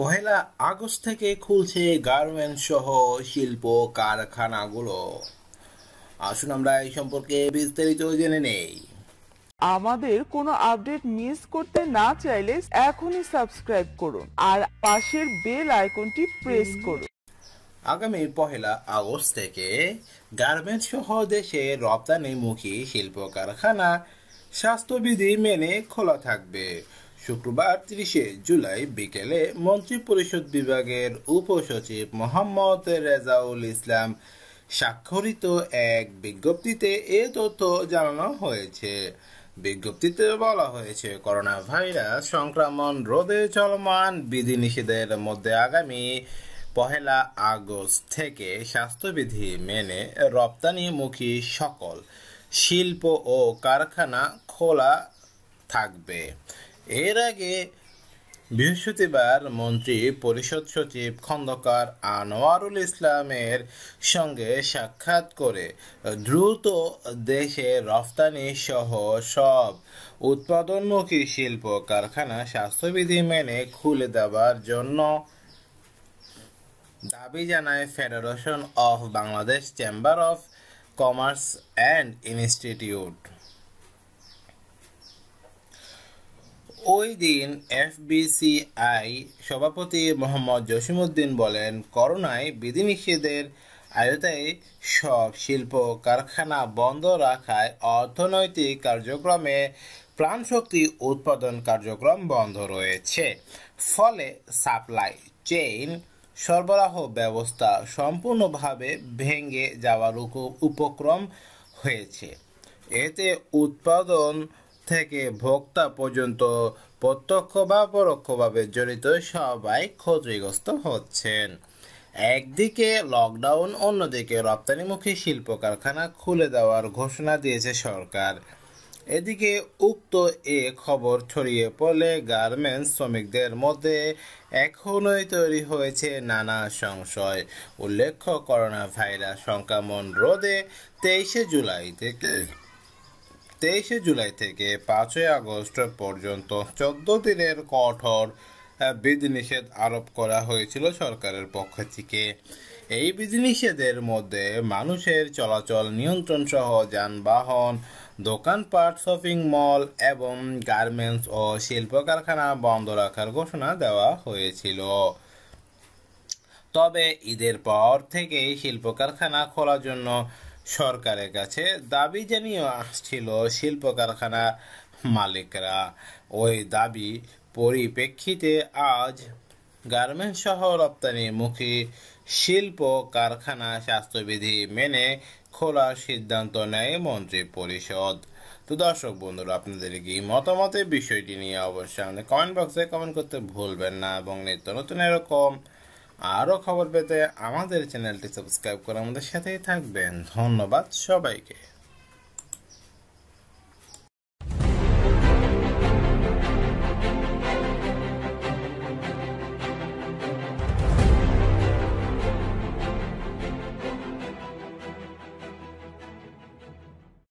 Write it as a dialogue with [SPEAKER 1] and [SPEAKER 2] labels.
[SPEAKER 1] পহেলা August থেকে খুলছে garments সহ শিল্প কারখানাগুলো আসুন আমরা এই সম্পর্কে বিস্তারিত জেনে নেই আমাদের কোনো আপডেট মিস করতে না চাইলে এখনই সাবস্ক্রাইব করুন আর পাশের বেল আইকনটি প্রেস করুন আগামী পহেলা আগস্ট থেকে গার্মেন্টস সহ দেশে রপ্তানিমুখী শিল্প কারখানা স্বাস্থ্যবিধি মেনে খোলা থাকবে শুক্রবার তিরিশে জুলাই বিকেলে মন্ত্রী পরিষদ বিভাগের উপসচিব মোহাম্মদ রেজাউল ইসলাম স্বাক্ষরিত এক বিজ্ঞপ্তিতে এ তথ্য জানানো হয়েছে বিজ্ঞপ্তিতে বলা হয়েছে করোনা ভাইরাস সংক্রমণ রোধে চলমান বিধিনিষেধের মধ্যে আগামী পহেলা আগস্ট থেকে স্বাস্থ্যবিধি মেনে রপ্তানিমুখী সকল শিল্প ও কারখানা খোলা থাকবে এর আগে বৃহস্পতিবার মন্ত্রী পরিষদ সচিব খন্দকার আনোয়ারুল ইসলামের সঙ্গে সাক্ষাৎ করে দ্রুত দেশে রফতানি সহ সব উৎপাদনমুখী শিল্প কারখানা স্বাস্থ্যবিধি মেনে খুলে দেওয়ার জন্য দাবি জানায় federation of Bangladesh chamber of commerce and institute ওই দিন এফবিসিআই সভাপতি মোহাম্মদ উদ্দিন বলেন করোনায় বিধিনিষেধের আয়তায় সব শিল্প কারখানা বন্ধ রাখায় অর্থনৈতিক কার্যক্রমে প্রাণশক্তি উৎপাদন কার্যক্রম বন্ধ রয়েছে ফলে সাপ্লাই চেইন সরবরাহ ব্যবস্থা সম্পূর্ণভাবে ভেঙে যাওয়ার উপক্রম হয়েছে এতে উৎপাদন থেকে ভোক্তা পর্যন্ত প্রত্যক্ষ বা পরোক্ষভাবে জড়িত সবাই ক্ষতিগ্রস্ত হচ্ছেন একদিকে লকডাউন অন্যদিকে রপ্তানিমুখী শিল্প কারখানা খুলে দেওয়ার ঘোষণা দিয়েছে সরকার এদিকে উক্ত এ খবর ছড়িয়ে পড়লে গার্মেন্টস শ্রমিকদের মধ্যে এখনই তৈরি হয়েছে নানা সংশয় উল্লেখ্য করোনা ভাইরাস সংক্রমণ রোধে তেইশে জুলাই থেকে তেইশে জুলাই থেকে পাঁচই আগস্ট পর্যন্ত চোদ্দ দিনের কঠোর বিধিনিষেধ আরোপ করা হয়েছিল সরকারের পক্ষ থেকে এই বিধিনিষেধের মধ্যে মানুষের চলাচল নিয়ন্ত্রণ সহ যানবাহন দোকানপাট শপিং মল এবং গার্মেন্টস ও শিল্প কারখানা বন্ধ রাখার ঘোষণা দেওয়া হয়েছিল তবে ঈদের পর থেকেই শিল্প কারখানা খোলার জন্য সরকারের কাছে দাবি জানিয়ে আসছিল শিল্প কারখানা মালিকরা ওই দাবি পরিপ্রেক্ষিতে আজ গার্মেন্টস সহ রপ্তানিমুখী শিল্প কারখানা স্বাস্থ্যবিধি মেনে খোলার সিদ্ধান্ত নেয় মন্ত্রী পরিষদ তো দর্শক বন্ধুরা আপনাদের কি মতামতের বিষয়টি নিয়ে অবশ্যই আমাদের কমেন্ট বক্সে কমেন্ট করতে ভুলবেন না এবং নিত্য নতুন এরকম আরও খবর পেতে আমাদের চ্যানেলটি সাবস্ক্রাইব করে আমাদের সাথেই থাকবেন ধন্যবাদ সবাইকে